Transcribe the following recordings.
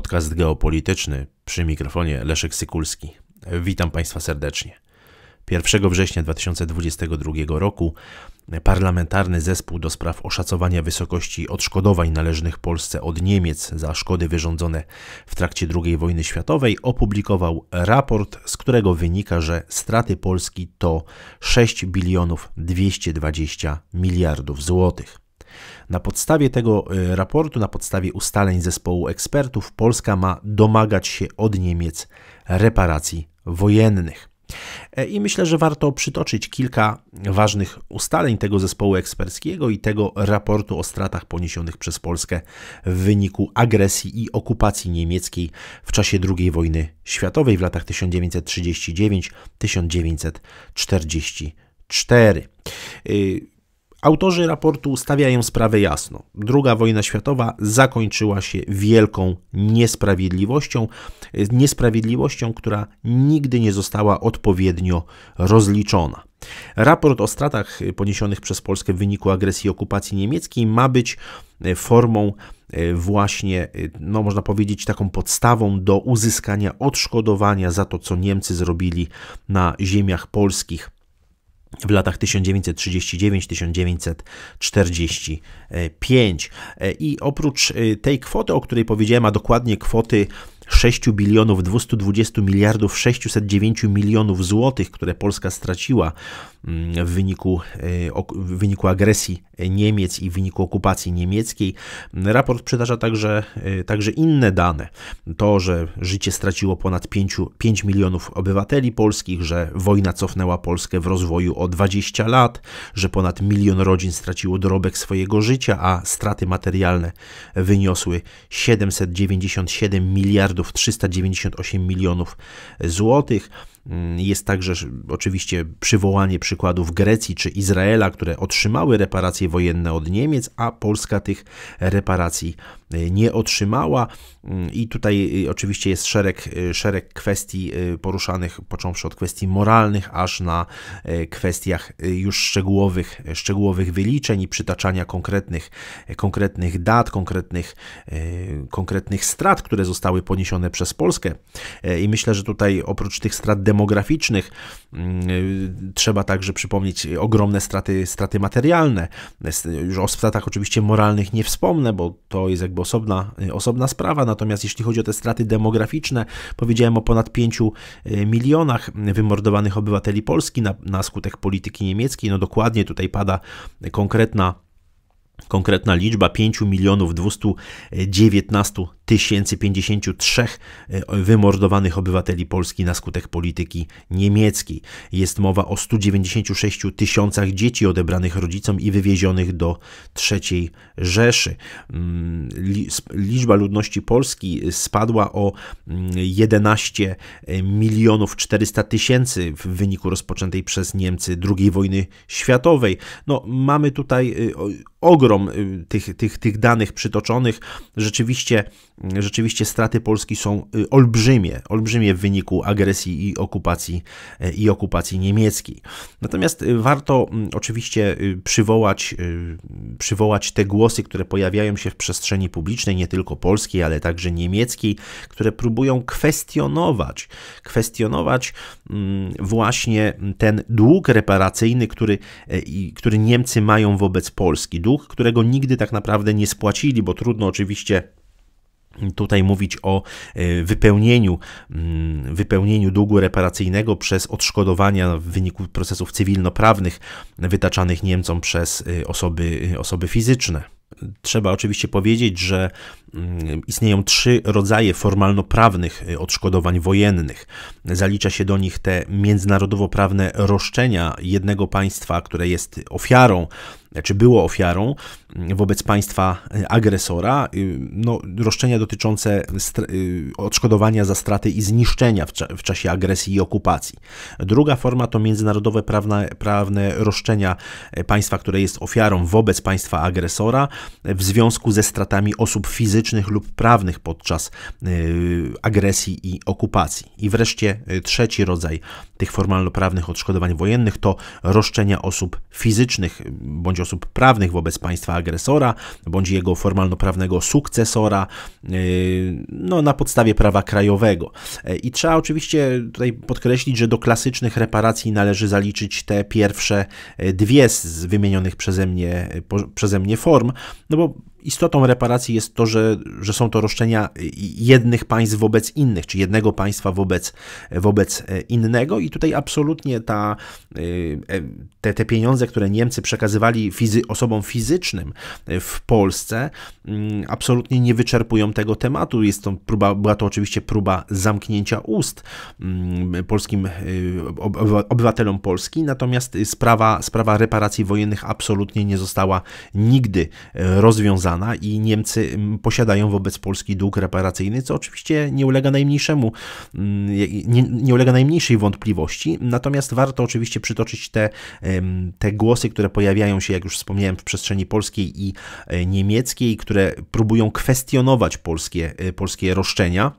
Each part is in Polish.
podcast geopolityczny przy mikrofonie Leszek Sykulski. Witam Państwa serdecznie. 1 września 2022 roku parlamentarny zespół do spraw oszacowania wysokości odszkodowań należnych Polsce od Niemiec za szkody wyrządzone w trakcie II wojny światowej opublikował raport, z którego wynika, że straty Polski to 6 bilionów 220 miliardów złotych. Na podstawie tego e, raportu, na podstawie ustaleń zespołu ekspertów, Polska ma domagać się od Niemiec reparacji wojennych. E, I myślę, że warto przytoczyć kilka ważnych ustaleń tego zespołu eksperckiego i tego raportu o stratach poniesionych przez Polskę w wyniku agresji i okupacji niemieckiej w czasie II wojny światowej w latach 1939-1944. Autorzy raportu stawiają sprawę jasno. Druga wojna światowa zakończyła się wielką niesprawiedliwością, niesprawiedliwością, która nigdy nie została odpowiednio rozliczona. Raport o stratach poniesionych przez Polskę w wyniku agresji i okupacji niemieckiej ma być e, formą e, właśnie, e, no można powiedzieć, taką podstawą do uzyskania odszkodowania za to, co Niemcy zrobili na ziemiach polskich w latach 1939-1945. E, I oprócz e, tej kwoty, o której powiedziałem, a dokładnie kwoty 6 bilionów 220 miliardów 609 milionów złotych, które Polska straciła Mm, w wyniku, e, w wyniku agresji Niemiec i w wyniku okupacji niemieckiej. Raport przydarza także, e, także inne dane. To, że życie straciło ponad 5, 5 milionów obywateli polskich, że wojna cofnęła Polskę w rozwoju o 20 lat, że ponad milion rodzin straciło dorobek swojego życia, a straty materialne wyniosły 797 miliardów 398 milionów złotych. Mm, jest także oczywiście przywołanie przykładów Grecji czy Izraela, które otrzymały reparacje wojenne od Niemiec, a Polska tych reparacji nie otrzymała. Mm, I tutaj y, oczywiście jest szereg, y, szereg kwestii y, poruszanych, począwszy od kwestii moralnych, aż na kwestiach już szczegółowych, szczegółowych wyliczeń i przytaczania konkretnych, konkretnych dat, konkretnych, konkretnych strat, które zostały poniesione przez Polskę. I myślę, że tutaj oprócz tych strat demograficznych mm, trzeba także przypomnieć ogromne straty, straty materialne. Już o stratach oczywiście moralnych nie wspomnę, bo to jest jakby jakby osobna, y, osobna sprawa, natomiast jeśli chodzi o te straty demograficzne, powiedziałem o ponad 5 y, milionach wymordowanych obywateli Polski na, na skutek polityki niemieckiej, no dokładnie tutaj pada konkretna konkretna liczba 5 milionów 219 1053 e, wymordowanych obywateli Polski na skutek polityki niemieckiej. Jest mowa o 196 tysiącach dzieci odebranych rodzicom i wywiezionych do III Rzeszy. Mm, liczba ludności Polski spadła o 11 mm, e, milionów 400 tysięcy w wyniku rozpoczętej przez Niemcy II wojny światowej. No, mamy tutaj e, ogrom tych, tych, tych danych przytoczonych. Rzeczywiście rzeczywiście straty Polski są y, olbrzymie, olbrzymie w wyniku agresji i okupacji, y, i okupacji niemieckiej. Natomiast y, warto mm, oczywiście przywołać, przywołać te głosy, które pojawiają się w przestrzeni publicznej, nie tylko polskiej, ale także niemieckiej, które próbują kwestionować, kwestionować mm, właśnie ten dług reparacyjny, który, który Niemcy mają wobec Polski. Dług, którego nigdy tak naprawdę nie spłacili, bo trudno oczywiście tutaj mówić o e, wypełnieniu, mm, wypełnieniu długu reparacyjnego przez odszkodowania w wyniku procesów cywilnoprawnych wytaczanych Niemcom przez e, osoby, e, osoby fizyczne. Trzeba oczywiście powiedzieć, że mm, istnieją trzy rodzaje formalno-prawnych odszkodowań wojennych. Zalicza się do nich te międzynarodowo-prawne roszczenia jednego państwa, które jest ofiarą czy było ofiarą mm, wobec państwa y, agresora. Y, no, roszczenia dotyczące y, odszkodowania za straty i zniszczenia w, cza- w czasie agresji i okupacji. Druga forma to międzynarodowe prawne, prawne roszczenia państwa, które jest ofiarą wobec państwa agresora w związku ze stratami osób fizycznych lub prawnych podczas agresji i okupacji. I wreszcie trzeci rodzaj tych formalno-prawnych odszkodowań wojennych to roszczenia osób fizycznych bądź bądź osób prawnych wobec państwa agresora, bądź jego formalnoprawnego sukcesora, yy, no, na podstawie prawa krajowego. E, I trzeba oczywiście tutaj podkreślić, że do klasycznych reparacji należy zaliczyć te pierwsze e, dwie z wymienionych przeze mnie, e, przeze mnie form, no bo istotą reparacji jest to, że, że są to roszczenia jednych państw wobec innych, czy jednego państwa wobec, wobec e, innego i tutaj absolutnie ta, e, e, te, te pieniądze, które Niemcy przekazywali fizy osobom fizycznym w Polsce, mm, absolutnie nie wyczerpują tego tematu. Jest to próba, była to oczywiście próba zamknięcia ust mm, polskim obywatelom Polski, natomiast sprawa, sprawa reparacji wojennych absolutnie nie została nigdy rozwiązana i Niemcy mm, posiadają wobec Polski dług reparacyjny, co oczywiście nie ulega najmniejszemu, mm, nie, nie ulega najmniejszej wątpliwości. Natomiast warto oczywiście przytoczyć te, te głosy, które pojawiają się, jak już wspomniałem, w przestrzeni polskiej i e, niemieckiej, które próbują kwestionować polskie, e, polskie roszczenia.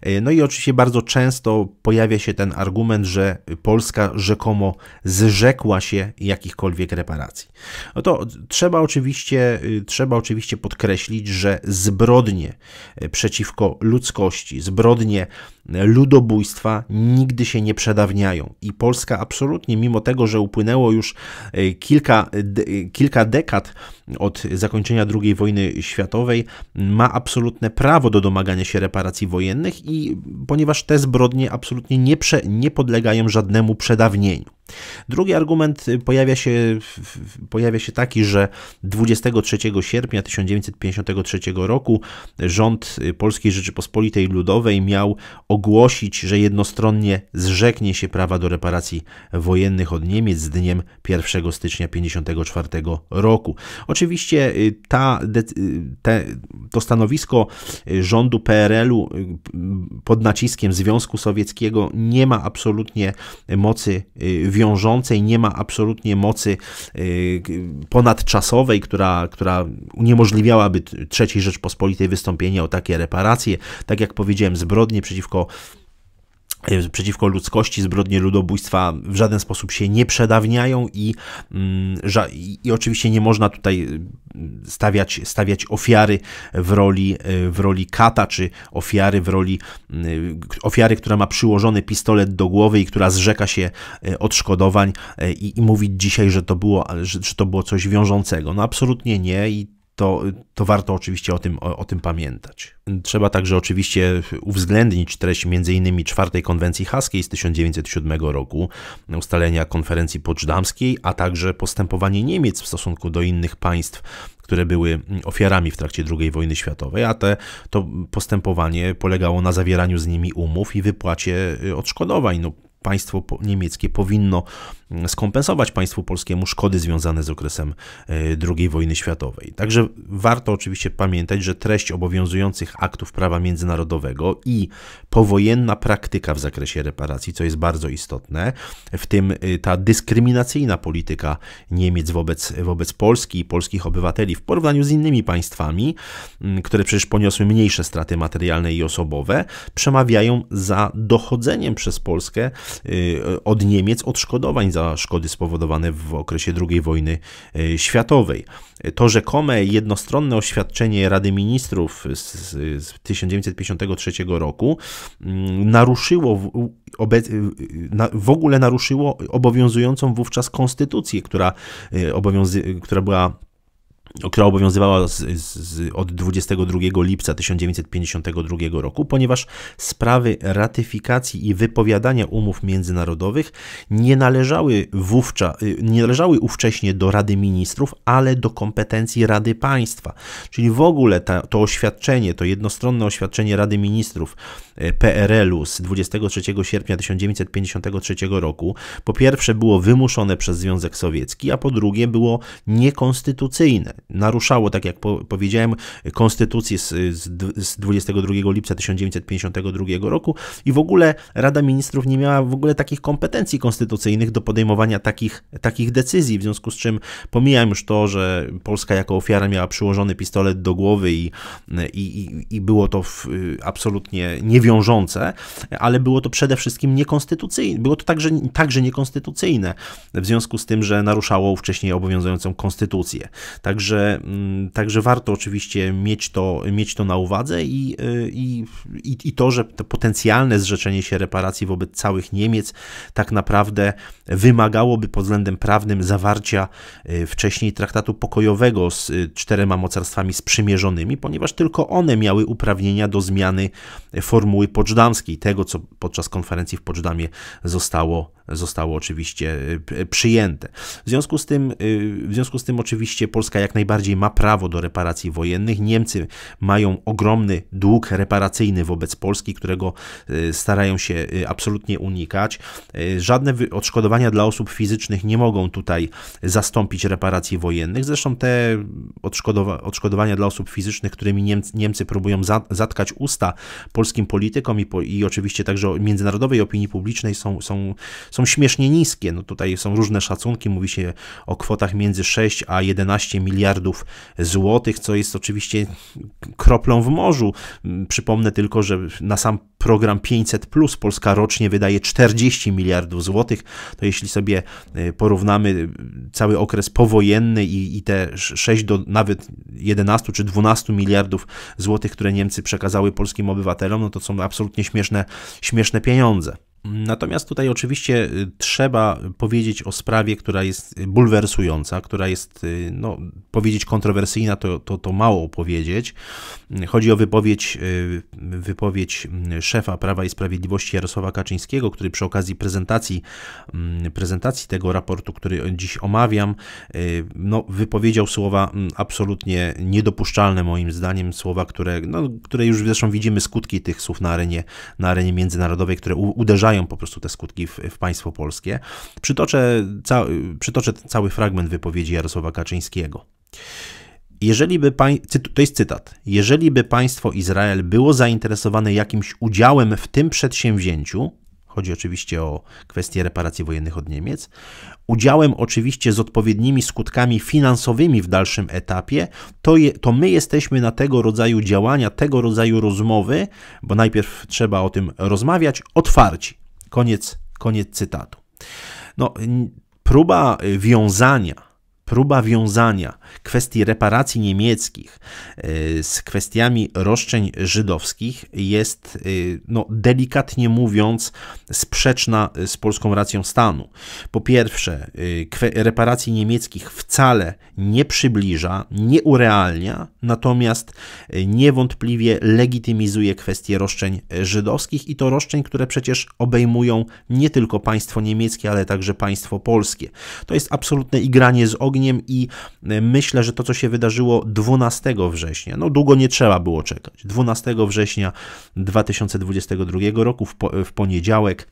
E, no i oczywiście bardzo często pojawia się ten argument, że Polska rzekomo zrzekła się jakichkolwiek reparacji. No to trzeba oczywiście, y, trzeba oczywiście podkreślić, że zbrodnie e, przeciwko ludzkości, zbrodnie e, ludobójstwa nigdy się nie przedawniają i Polska absolutnie, mimo tego, że upłynęło już kilka, kilka dekad od zakończenia II wojny światowej, ma absolutne prawo do domagania się reparacji wojennych wojennych i ponieważ te zbrodnie absolutnie nie, prze, nie podlegają żadnemu przedawnieniu. Drugi argument y, pojawia się, pojawia się taki, że 23 sierpnia 1953 roku rząd y, Polskiej Rzeczypospolitej Ludowej miał ogłosić, że jednostronnie zrzeknie się prawa do reparacji wojennych od Niemiec z dniem 1 stycznia 1954 roku. Oczywiście y, ta, te, to stanowisko rządu PRL-u pod naciskiem Związku Sowieckiego nie ma absolutnie mocy wiążącej wiążącej, nie ma absolutnie mocy y, ponadczasowej, która, która uniemożliwiałaby III Rzeczpospolitej wystąpienie o takie reparacje. Tak jak powiedziałem, zbrodnie przeciwko E, przeciwko ludzkości, zbrodnie ludobójstwa w żaden sposób się nie przedawniają i, mm, i oczywiście nie można tutaj y, stawiać, stawiać ofiary w roli, y, w roli kata, czy ofiary w roli y, ofiary, która ma przyłożony pistolet do głowy i która zrzeka się odszkodowań i, i mówić dzisiaj, że to, było, że, że to było coś wiążącego. No absolutnie nie i to, to warto oczywiście o tym, o, o, tym pamiętać. Trzeba także oczywiście uwzględnić treść m.in. czwartej konwencji haskiej z 1907 roku, ustalenia konferencji poczdamskiej, a także postępowanie Niemiec w stosunku do innych państw, które były ofiarami w trakcie II wojny światowej, a te, to postępowanie polegało na zawieraniu z nimi umów i wypłacie odszkodowań. No, państwo niemieckie powinno mm, skompensować państwu polskiemu szkody związane z okresem e, II wojny światowej. Także warto oczywiście pamiętać, że treść obowiązujących aktów prawa międzynarodowego i powojenna praktyka w zakresie reparacji, co jest bardzo istotne, w tym e, ta dyskryminacyjna polityka Niemiec wobec, wobec Polski i polskich obywateli w porównaniu z innymi państwami, mm, które przecież poniosły mniejsze straty materialne i osobowe, przemawiają za dochodzeniem przez Polskę Y, od Niemiec odszkodowań za szkody spowodowane w okresie II wojny y, światowej. To rzekome jednostronne oświadczenie Rady Ministrów z, z 1953 roku mm, naruszyło y, w ogóle naruszyło obowiązującą wówczas konstytucję, która, obowiązy- która była która obowiązywała z, z, od 22 lipca 1952 roku, ponieważ sprawy ratyfikacji i wypowiadania umów międzynarodowych nie należały, wówczas, y, nie należały ówcześnie do Rady Ministrów, ale do kompetencji Rady Państwa. Czyli w ogóle ta, to oświadczenie, to jednostronne oświadczenie Rady Ministrów y, PRL-u z 23 sierpnia 1953 roku, po pierwsze było wymuszone przez Związek Sowiecki, a po drugie było niekonstytucyjne naruszało, tak jak po, powiedziałem, konstytucję z, z 22 lipca 1952 roku i w ogóle Rada Ministrów nie miała w ogóle takich kompetencji konstytucyjnych do podejmowania takich, takich decyzji, w związku z czym pomijam już to, że Polska jako ofiara miała przyłożony pistolet do głowy i, i, i było to w, absolutnie niewiążące, ale było to przede wszystkim niekonstytucyjne, było to także, także niekonstytucyjne, w związku z tym, że naruszało wcześniej obowiązującą konstytucję. Także Także, mm, także warto oczywiście mieć to, mieć to na uwadze y, i, i, i to, że to potencjalne zrzeczenie się reparacji wobec całych Niemiec tak naprawdę wymagałoby pod względem prawnym zawarcia y, wcześniej traktatu pokojowego z y, czterema mocarstwami sprzymierzonymi, ponieważ tylko one miały uprawnienia do zmiany formuły poczdamskiej, tego co podczas konferencji w Poczdamie zostało zostało oczywiście y, y, przyjęte. W związku, z tym, y, w związku z tym oczywiście Polska jak najbardziej ma prawo do reparacji wojennych. Niemcy mają ogromny dług reparacyjny wobec Polski, którego starają się absolutnie unikać. Żadne odszkodowania dla osób fizycznych nie mogą tutaj zastąpić reparacji wojennych. Zresztą te odszkodowa odszkodowania dla osób fizycznych, którymi Niemcy, próbują zatkać usta polskim politykom i, po i oczywiście także międzynarodowej opinii publicznej są, są są śmiesznie niskie. No tutaj są różne szacunki, mówi się o kwotach między 6 a 11 miliardów złotych, co jest oczywiście kroplą w morzu. Przypomnę tylko, że na sam program 500 Plus Polska rocznie wydaje 40 miliardów złotych. To jeśli sobie y, porównamy y, cały okres powojenny i, i te 6 do nawet 11 czy 12 miliardów złotych, które Niemcy przekazały polskim obywatelom, no to są absolutnie śmieszne, śmieszne pieniądze. Natomiast tutaj oczywiście y, trzeba powiedzieć o sprawie, która jest bulwersująca, która jest, y, no, powiedzieć kontrowersyjna, to, to, to mało powiedzieć. Chodzi o wypowiedź, y, wypowiedź szefa Prawa i Sprawiedliwości Jarosława Kaczyńskiego, który przy okazji prezentacji, mm, prezentacji tego raportu, który dziś omawiam, no, wypowiedział słowa mm, absolutnie niedopuszczalne moim zdaniem, słowa, które, no, które już zresztą widzimy skutki tych słów na arenie, na arenie międzynarodowej, które uderzają po prostu te skutki w, w państwo polskie. Przytoczę, ca, przytoczę cały fragment wypowiedzi Jarosława Kaczyńskiego. Jeżeli by pań... to jest cytat. Jeżeli by państwo Izrael było zainteresowane jakimś udziałem w tym przedsięwzięciu, chodzi oczywiście o kwestię reparacji wojennych od Niemiec, udziałem oczywiście z odpowiednimi skutkami finansowymi w dalszym etapie, to, je, to my jesteśmy na tego rodzaju działania, tego rodzaju rozmowy, bo najpierw trzeba o tym rozmawiać, otwarci. Koniec, koniec cytatu. No, próba y, wiązania próba wiązania kwestii reparacji niemieckich e, z kwestiami roszczeń żydowskich jest, e, no, delikatnie mówiąc, sprzeczna z polską racją stanu. Po pierwsze, e, reparacji niemieckich wcale nie przybliża, nie urealnia, natomiast niewątpliwie legitymizuje kwestie roszczeń żydowskich i to roszczeń, które przecież obejmują nie tylko państwo niemieckie, ale także państwo polskie. To jest absolutne igranie z ogniem, ogniem i e, myślę, że to, co się wydarzyło 12 września, no długo nie trzeba było czekać. 12 września 2022 roku w, po, w poniedziałek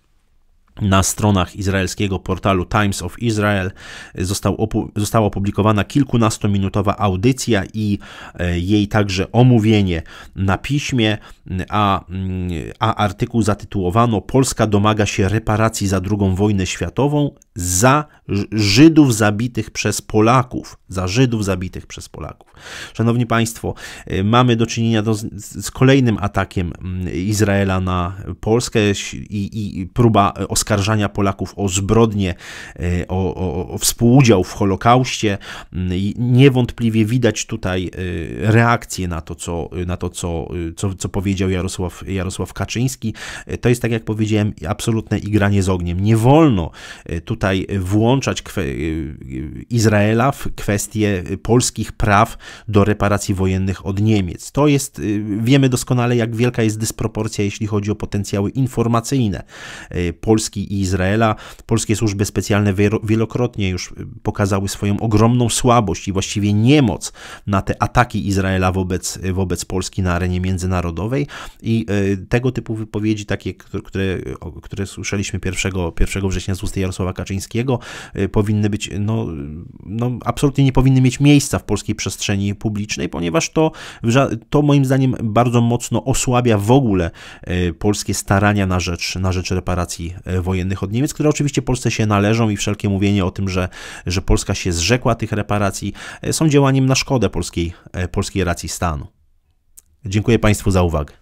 na stronach izraelskiego portalu Times of Israel został opu- została opublikowana kilkunastominutowa audycja i e, jej także omówienie na piśmie, a, a artykuł zatytułowano Polska domaga się reparacji za II wojnę światową za Żydów zabitych przez Polaków. Za Żydów zabitych przez Polaków. Szanowni Państwo, e, mamy do czynienia do, z kolejnym atakiem mm, Izraela na Polskę i, i próba e, oskarżenia oskarżania Polaków o zbrodnie, e, o, o, o współudział w Holokauście. Mm, niewątpliwie widać tutaj e, reakcję na to, co, e, na to, co, co, co powiedział Jarosław, Jarosław Kaczyński. To jest, tak jak powiedziałem, absolutne igranie z ogniem. Nie wolno tutaj włączać Izraela w kwestie polskich praw do reparacji wojennych od Niemiec. To jest, wiemy doskonale, jak wielka jest dysproporcja, jeśli chodzi o potencjały informacyjne Polski Polski i Izraela. Polskie służby specjalne wielokrotnie już y, pokazały swoją ogromną słabość i właściwie niemoc na te ataki Izraela wobec, y, wobec Polski na arenie międzynarodowej i y, tego typu wypowiedzi, takie, które, które słyszeliśmy 1, 1 września z ust Jarosława Kaczyńskiego, powinny być, no, no, absolutnie nie powinny mieć miejsca w polskiej przestrzeni publicznej, ponieważ to, to moim zdaniem bardzo mocno osłabia w ogóle polskie starania na rzecz, na rzecz reparacji wojennych od Niemiec, które oczywiście Polsce się należą i wszelkie mówienie o tym, że, że Polska się zrzekła tych reparacji, e, są działaniem na szkodę polskiej, e, polskiej racji stanu. Dziękuję Państwu za uwagę.